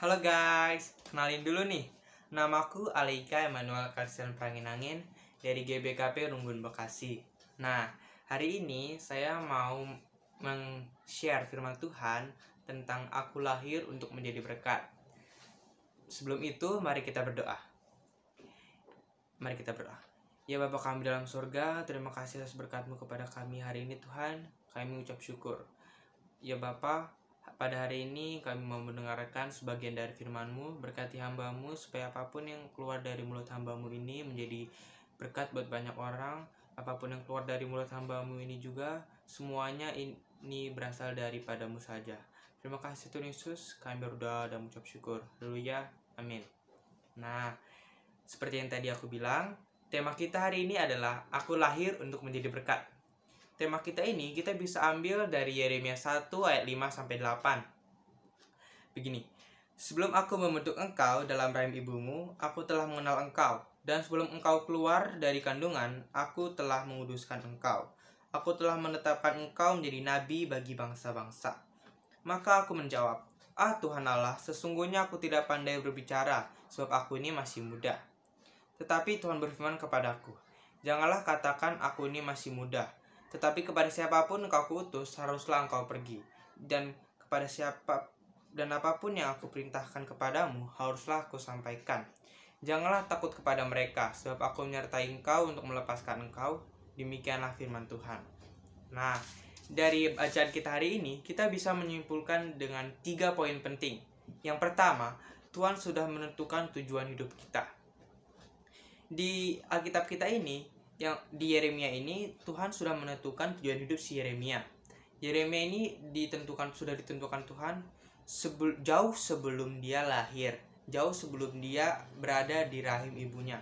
Halo guys, kenalin dulu nih. Namaku Alika Emanuel Karsen Pranginangin dari GBKP Runggun Bekasi. Nah, hari ini saya mau meng-share firman Tuhan tentang aku lahir untuk menjadi berkat. Sebelum itu, mari kita berdoa. Mari kita berdoa. Ya Bapa kami dalam surga, terima kasih atas berkatmu kepada kami hari ini Tuhan. Kami ucap syukur. Ya Bapak, pada hari ini kami mau mendengarkan sebagian dari firman-Mu, berkati hambamu supaya apapun yang keluar dari mulut hambamu ini menjadi berkat buat banyak orang. Apapun yang keluar dari mulut hambamu ini juga, semuanya ini berasal daripadamu saja. Terima kasih Tuhan Yesus, kami berdoa dan mengucap syukur. Haleluya, amin. Nah, seperti yang tadi aku bilang, tema kita hari ini adalah Aku Lahir Untuk Menjadi Berkat tema kita ini kita bisa ambil dari Yeremia 1 ayat 5 sampai 8. Begini. Sebelum aku membentuk engkau dalam rahim ibumu, aku telah mengenal engkau. Dan sebelum engkau keluar dari kandungan, aku telah menguduskan engkau. Aku telah menetapkan engkau menjadi nabi bagi bangsa-bangsa. Maka aku menjawab, Ah Tuhan Allah, sesungguhnya aku tidak pandai berbicara, sebab aku ini masih muda. Tetapi Tuhan berfirman kepadaku, Janganlah katakan aku ini masih muda, tetapi kepada siapapun engkau kuutus, haruslah engkau pergi. Dan kepada siapa dan apapun yang aku perintahkan kepadamu, haruslah aku sampaikan. Janganlah takut kepada mereka, sebab aku menyertai engkau untuk melepaskan engkau. Demikianlah firman Tuhan. Nah, dari bacaan kita hari ini, kita bisa menyimpulkan dengan tiga poin penting. Yang pertama, Tuhan sudah menentukan tujuan hidup kita. Di Alkitab kita ini, yang di Yeremia ini Tuhan sudah menentukan tujuan hidup si Yeremia. Yeremia ini ditentukan sudah ditentukan Tuhan sebel, jauh sebelum dia lahir, jauh sebelum dia berada di rahim ibunya.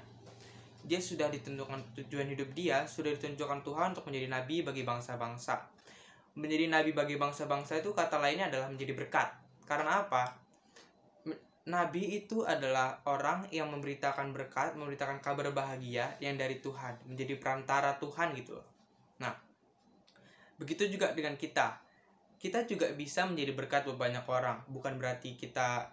Dia sudah ditentukan tujuan hidup dia, sudah ditentukan Tuhan untuk menjadi nabi bagi bangsa-bangsa. Menjadi nabi bagi bangsa-bangsa itu kata lainnya adalah menjadi berkat. Karena apa? Nabi itu adalah orang yang memberitakan berkat, memberitakan kabar bahagia yang dari Tuhan, menjadi perantara Tuhan gitu loh. Nah, begitu juga dengan kita. Kita juga bisa menjadi berkat buat banyak orang, bukan berarti kita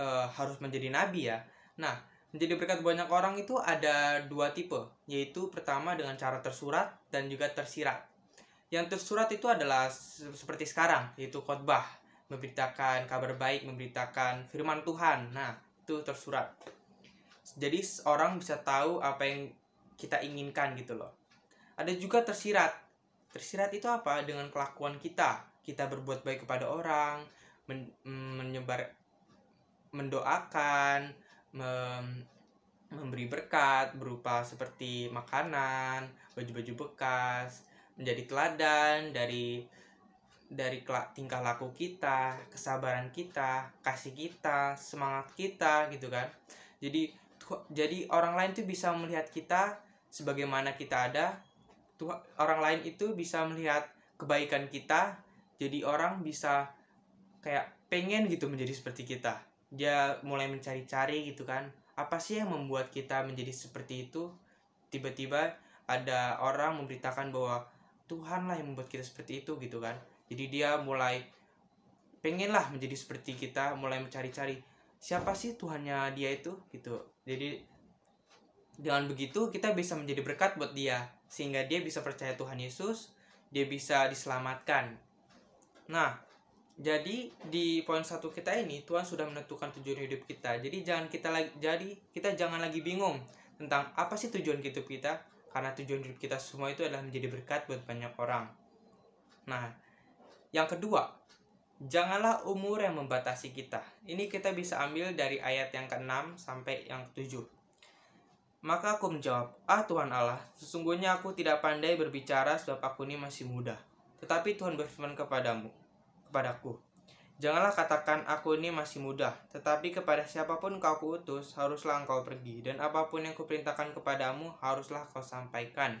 e, harus menjadi nabi ya. Nah, Menjadi berkat buat banyak orang itu ada dua tipe, yaitu pertama dengan cara tersurat dan juga tersirat. Yang tersurat itu adalah seperti sekarang, yaitu khotbah memberitakan kabar baik, memberitakan firman Tuhan. Nah, itu tersurat. Jadi orang bisa tahu apa yang kita inginkan gitu loh. Ada juga tersirat. Tersirat itu apa? Dengan kelakuan kita. Kita berbuat baik kepada orang, men mm, menyebar mendoakan, mem memberi berkat berupa seperti makanan, baju-baju bekas, menjadi teladan dari dari tingkah laku kita, kesabaran kita, kasih kita, semangat kita gitu kan. Jadi jadi orang lain tuh bisa melihat kita sebagaimana kita ada. Tuh orang lain itu bisa melihat kebaikan kita. Jadi orang bisa kayak pengen gitu menjadi seperti kita. Dia mulai mencari-cari gitu kan. Apa sih yang membuat kita menjadi seperti itu? Tiba-tiba ada orang memberitakan bahwa Tuhan lah yang membuat kita seperti itu gitu kan jadi dia mulai penginlah menjadi seperti kita mulai mencari-cari siapa sih Tuhannya dia itu gitu jadi dengan begitu kita bisa menjadi berkat buat dia sehingga dia bisa percaya Tuhan Yesus dia bisa diselamatkan nah jadi di poin satu kita ini Tuhan sudah menentukan tujuan hidup kita jadi jangan kita lagi jadi kita jangan lagi bingung tentang apa sih tujuan hidup kita karena tujuan hidup kita semua itu adalah menjadi berkat buat banyak orang. Nah, yang kedua, janganlah umur yang membatasi kita. Ini kita bisa ambil dari ayat yang ke-6 sampai yang ke-7. Maka aku menjawab, Ah Tuhan Allah, sesungguhnya aku tidak pandai berbicara sebab aku ini masih muda. Tetapi Tuhan berfirman kepadamu, kepadaku, Janganlah katakan aku ini masih muda, tetapi kepada siapapun kau kuutus, haruslah engkau pergi, dan apapun yang kuperintahkan kepadamu, haruslah kau sampaikan.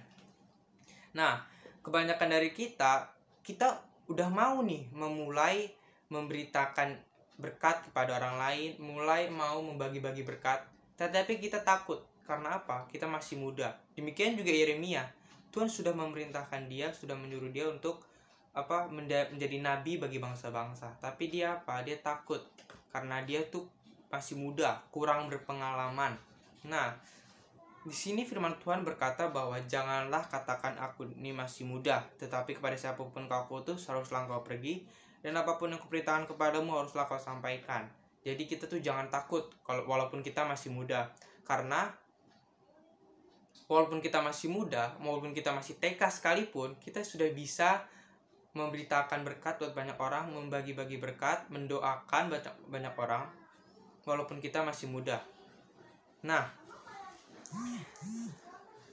Nah, kebanyakan dari kita, kita udah mau nih memulai memberitakan berkat kepada orang lain, mulai mau membagi-bagi berkat, tetapi kita takut. Karena apa? Kita masih muda. Demikian juga Yeremia. Tuhan sudah memerintahkan dia, sudah menyuruh dia untuk apa menjadi nabi bagi bangsa-bangsa tapi dia apa dia takut karena dia tuh masih muda kurang berpengalaman nah di sini firman Tuhan berkata bahwa janganlah katakan aku ini masih muda tetapi kepada siapapun kau putus haruslah kau pergi dan apapun yang kuperintahkan kepadamu haruslah kau sampaikan jadi kita tuh jangan takut kalau walaupun kita masih muda karena walaupun kita masih muda maupun kita masih TK sekalipun kita sudah bisa memberitakan berkat buat banyak orang, membagi-bagi berkat, mendoakan banyak, banyak orang, walaupun kita masih muda. Nah,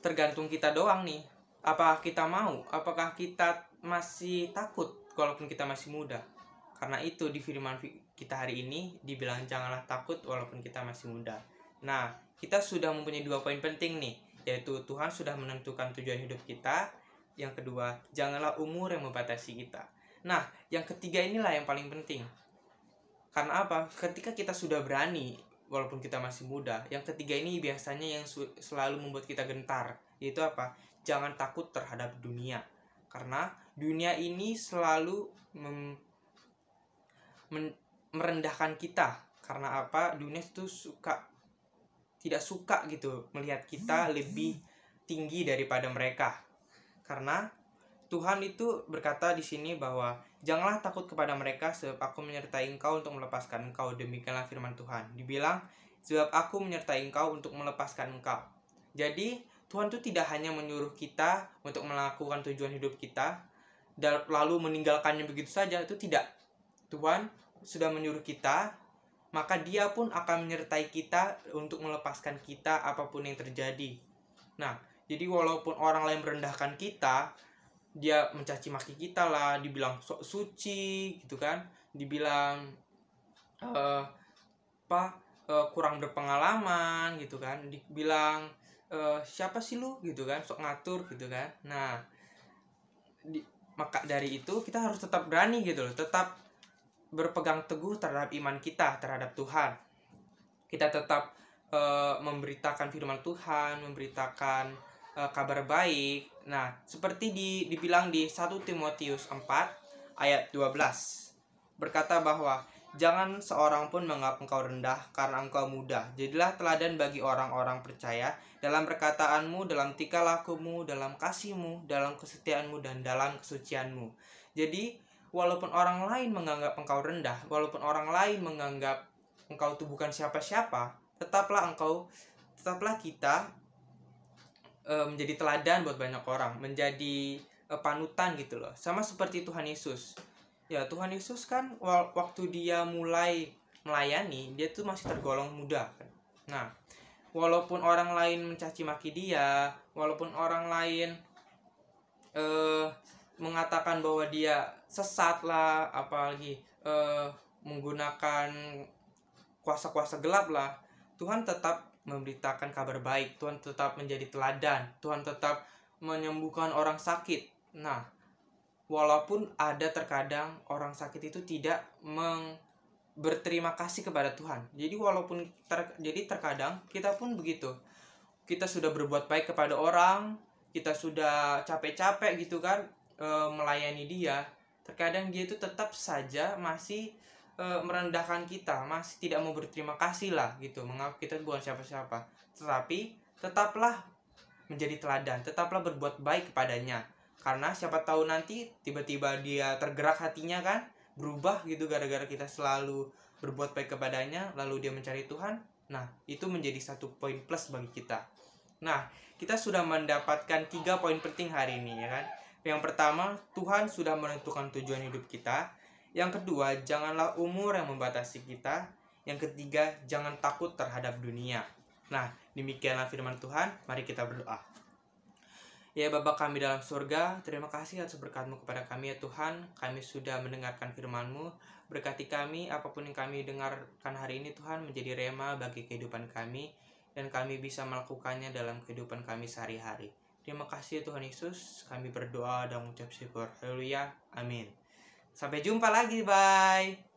tergantung kita doang nih, apakah kita mau, apakah kita masih takut walaupun kita masih muda. Karena itu di firman kita hari ini dibilang janganlah takut walaupun kita masih muda. Nah, kita sudah mempunyai dua poin penting nih, yaitu Tuhan sudah menentukan tujuan hidup kita, yang kedua, janganlah umur yang membatasi kita. Nah, yang ketiga inilah yang paling penting. Karena apa? Ketika kita sudah berani, walaupun kita masih muda, yang ketiga ini biasanya yang selalu membuat kita gentar, yaitu apa? Jangan takut terhadap dunia. Karena dunia ini selalu merendahkan kita. Karena apa? Dunia itu suka tidak suka gitu melihat kita lebih tinggi daripada mereka karena Tuhan itu berkata di sini bahwa janganlah takut kepada mereka sebab aku menyertai engkau untuk melepaskan engkau demikianlah firman Tuhan. Dibilang sebab aku menyertai engkau untuk melepaskan engkau. Jadi Tuhan itu tidak hanya menyuruh kita untuk melakukan tujuan hidup kita dan lalu meninggalkannya begitu saja itu tidak. Tuhan sudah menyuruh kita maka dia pun akan menyertai kita untuk melepaskan kita apapun yang terjadi. Nah, jadi walaupun orang lain merendahkan kita dia mencaci maki kita lah dibilang sok suci gitu kan dibilang uh, apa uh, kurang berpengalaman gitu kan dibilang uh, siapa sih lu gitu kan sok ngatur gitu kan nah di, maka dari itu kita harus tetap berani gitu loh tetap berpegang teguh terhadap iman kita terhadap Tuhan kita tetap uh, memberitakan firman Tuhan memberitakan uh, kabar baik. Nah, seperti di, dibilang di 1 Timotius 4 ayat 12 berkata bahwa jangan seorang pun menganggap engkau rendah karena engkau muda. Jadilah teladan bagi orang-orang percaya dalam perkataanmu, dalam tika lakumu, dalam kasihmu, dalam kesetiaanmu dan dalam kesucianmu. Jadi, walaupun orang lain menganggap engkau rendah, walaupun orang lain menganggap engkau itu bukan siapa-siapa, tetaplah engkau tetaplah kita Eh, menjadi teladan buat banyak orang, menjadi eh, panutan gitu loh. Sama seperti Tuhan Yesus. Ya, Tuhan Yesus kan waktu dia mulai melayani, dia tuh masih tergolong muda kan. Nah, walaupun orang lain mencaci maki dia, walaupun orang lain eh, mengatakan bahwa dia sesat lah, apalagi menggunakan kuasa-kuasa gelap lah, Tuhan tetap memberitakan kabar baik, Tuhan tetap menjadi teladan, Tuhan tetap menyembuhkan orang sakit. Nah, walaupun ada terkadang orang sakit itu tidak meng berterima kasih kepada Tuhan. Jadi walaupun ter, jadi terkadang kita pun begitu. Kita sudah berbuat baik kepada orang, kita sudah capek-capek gitu kan e, melayani dia. Terkadang dia itu tetap saja masih e, merendahkan kita, masih tidak mau berterima kasih lah gitu, mengaku kita bukan siapa-siapa. Tetapi tetaplah menjadi teladan, tetaplah berbuat baik kepadanya. Karena siapa tahu nanti tiba-tiba dia tergerak hatinya kan, berubah gitu gara-gara kita selalu berbuat baik kepadanya, lalu dia mencari Tuhan. Nah, itu menjadi satu poin plus bagi kita. Nah, kita sudah mendapatkan tiga poin penting hari ini ya kan. Yang pertama, Tuhan sudah menentukan tujuan hidup kita. Yang kedua, janganlah umur yang membatasi kita. Yang ketiga, jangan takut terhadap dunia. Nah, demikianlah firman Tuhan. Mari kita berdoa. Ya Bapa kami dalam surga, terima kasih atas berkatmu kepada kami ya Tuhan. Kami sudah mendengarkan firmanmu. Berkati kami, apapun yang kami dengarkan hari ini Tuhan menjadi rema bagi kehidupan kami. Dan kami bisa melakukannya dalam kehidupan kami sehari-hari. Terima kasih ya Tuhan Yesus, kami berdoa dan mengucap syukur. Haleluya, amin. Sampai jumpa lagi, bye.